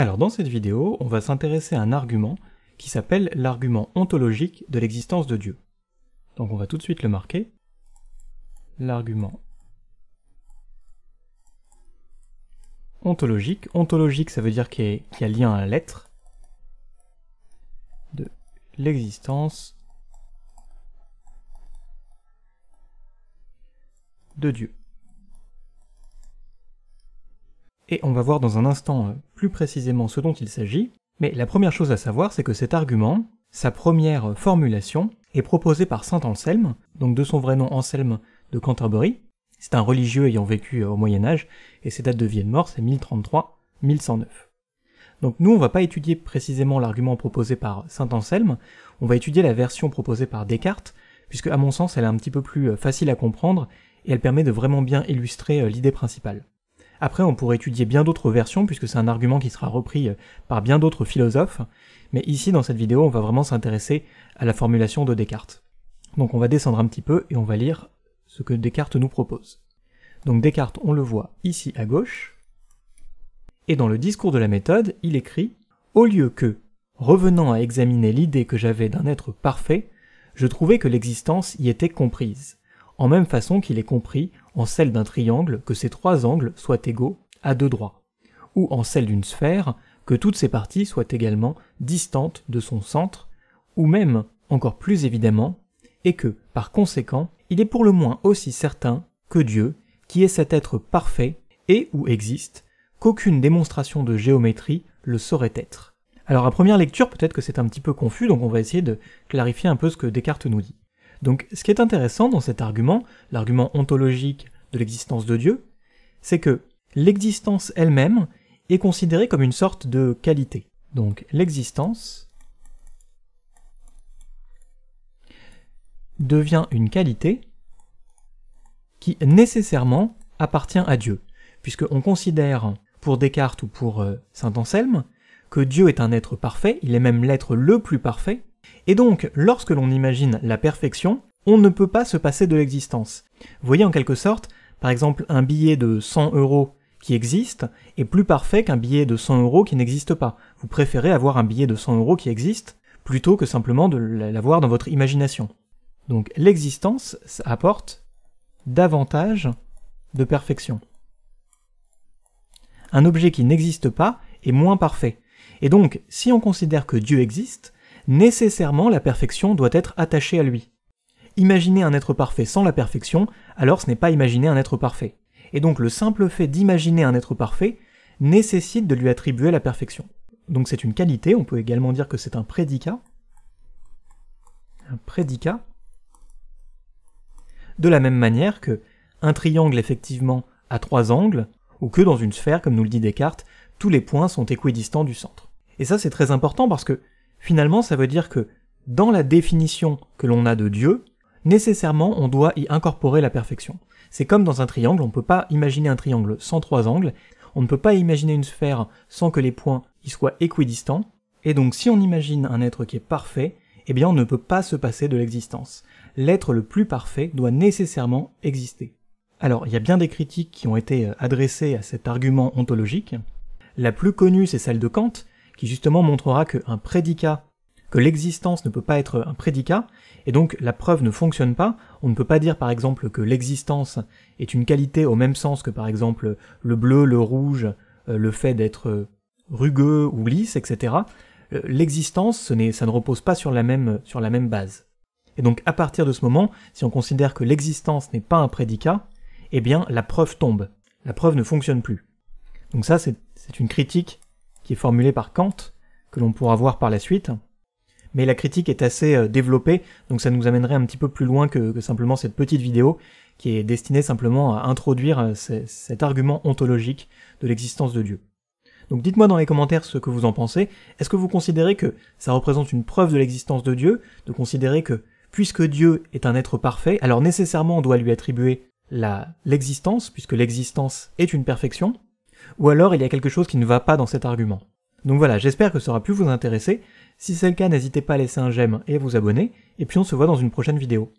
Alors dans cette vidéo, on va s'intéresser à un argument qui s'appelle l'argument ontologique de l'existence de Dieu. Donc on va tout de suite le marquer. L'argument ontologique. Ontologique, ça veut dire qu'il y, a lien à la lettre de l'existence de Dieu. et on va voir dans un instant euh, plus précisément ce dont il s'agit, mais la première chose à savoir, c'est que cet argument, sa première formulation, est proposée par saint Anselme, donc de son vrai nom Anselme de Canterbury. C'est un religieux ayant vécu euh, au Moyen Âge, et ses dates de vie et de mort, c'est 1033-1109. Donc nous, on va pas étudier précisément l'argument proposé par saint Anselme, on va étudier la version proposée par Descartes, puisque à mon sens, elle est un petit peu plus euh, facile à comprendre, et elle permet de vraiment bien illustrer l'idée principale. Après, on pourrait étudier bien d'autres versions, puisque c'est un argument qui sera repris euh, par bien d'autres philosophes, mais ici, dans cette vidéo, on va vraiment s'intéresser à la formulation de Descartes. Donc on va descendre un petit peu et on va lire ce que Descartes nous propose. Donc Descartes, on le voit ici à gauche, et dans le discours de la méthode, il écrit « Au lieu que, revenant à examiner l'idée que j'avais d'un être parfait, je trouvais que l'existence y était comprise, en même façon qu'il est compris en celle d'un triangle que ses trois angles soient égaux à deux droits, ou en celle d'une sphère que toutes ses parties soient également distantes de son centre, ou même, encore plus évidemment, et que, par conséquent, il est pour le moins aussi certain que Dieu, qui est cet être parfait est ou existe, qu'aucune démonstration de géométrie le saurait être. Alors à première lecture, peut-être que c'est un petit peu confus, donc on va essayer de clarifier un peu ce que Descartes nous dit. Donc ce qui est intéressant dans cet argument, l'argument ontologique de l'existence de Dieu, c'est que l'existence elle-même est considérée comme une sorte de qualité. Donc l'existence devient une qualité qui nécessairement appartient à Dieu, puisqu'on considère pour Descartes ou pour euh, Saint Anselme que Dieu est un être parfait, il est même l'être le plus parfait, et donc, lorsque l'on imagine la perfection, on ne peut pas se passer de l'existence. Vous voyez en quelque sorte, par exemple, un billet de 100 euros qui existe est plus parfait qu'un billet de 100 euros qui n'existe pas. Vous préférez avoir un billet de 100 euros qui existe plutôt que simplement de l'avoir dans votre imagination. Donc l'existence apporte davantage de perfection. Un objet qui n'existe pas est moins parfait. Et donc, si on considère que Dieu existe, nécessairement la perfection doit être attachée à lui. Imaginer un être parfait sans la perfection, alors ce n'est pas imaginer un être parfait. Et donc le simple fait d'imaginer un être parfait nécessite de lui attribuer la perfection. Donc c'est une qualité, on peut également dire que c'est un prédicat, un prédicat, de la même manière que un triangle effectivement a trois angles, ou que dans une sphère, comme nous le dit Descartes, tous les points sont équidistants du centre. Et ça c'est très important parce que Finalement, ça veut dire que dans la définition que l'on a de Dieu, nécessairement on doit y incorporer la perfection. C'est comme dans un triangle, on ne peut pas imaginer un triangle sans trois angles, on ne peut pas imaginer une sphère sans que les points y soient équidistants, et donc si on imagine un être qui est parfait, eh bien on ne peut pas se passer de l'existence. L'être le plus parfait doit nécessairement exister. Alors, il y a bien des critiques qui ont été euh, adressées à cet argument ontologique. La plus connue, c'est celle de Kant, qui justement montrera prédicat, que l'existence ne peut pas être un prédicat, et donc la preuve ne fonctionne pas, on ne peut pas dire par exemple que l'existence est une qualité au même sens que par exemple le bleu, le rouge, euh, le fait d'être euh, rugueux ou lisse, etc. Euh, l'existence, ça ne repose pas sur la, même, sur la même base. Et donc à partir de ce moment, si on considère que l'existence n'est pas un prédicat, eh bien la preuve tombe. La preuve ne fonctionne plus. Donc ça, c'est une critique qui est formulé par Kant, que l'on pourra voir par la suite. Mais la critique est assez euh, développée, donc ça nous amènerait un petit peu plus loin que, que simplement cette petite vidéo, qui est destinée simplement à introduire euh, cet argument ontologique de l'existence de Dieu. Donc dites-moi dans les commentaires ce que vous en pensez. Est-ce que vous considérez que ça représente une preuve de l'existence de Dieu, de considérer que puisque Dieu est un être parfait, alors nécessairement on doit lui attribuer l'existence, puisque l'existence est une perfection, ou alors il y a quelque chose qui ne va pas dans cet argument. Donc voilà, j'espère que ça aura pu vous intéresser. Si c'est le cas, n'hésitez pas à laisser un j'aime et à vous abonner, et puis on se voit dans une prochaine vidéo.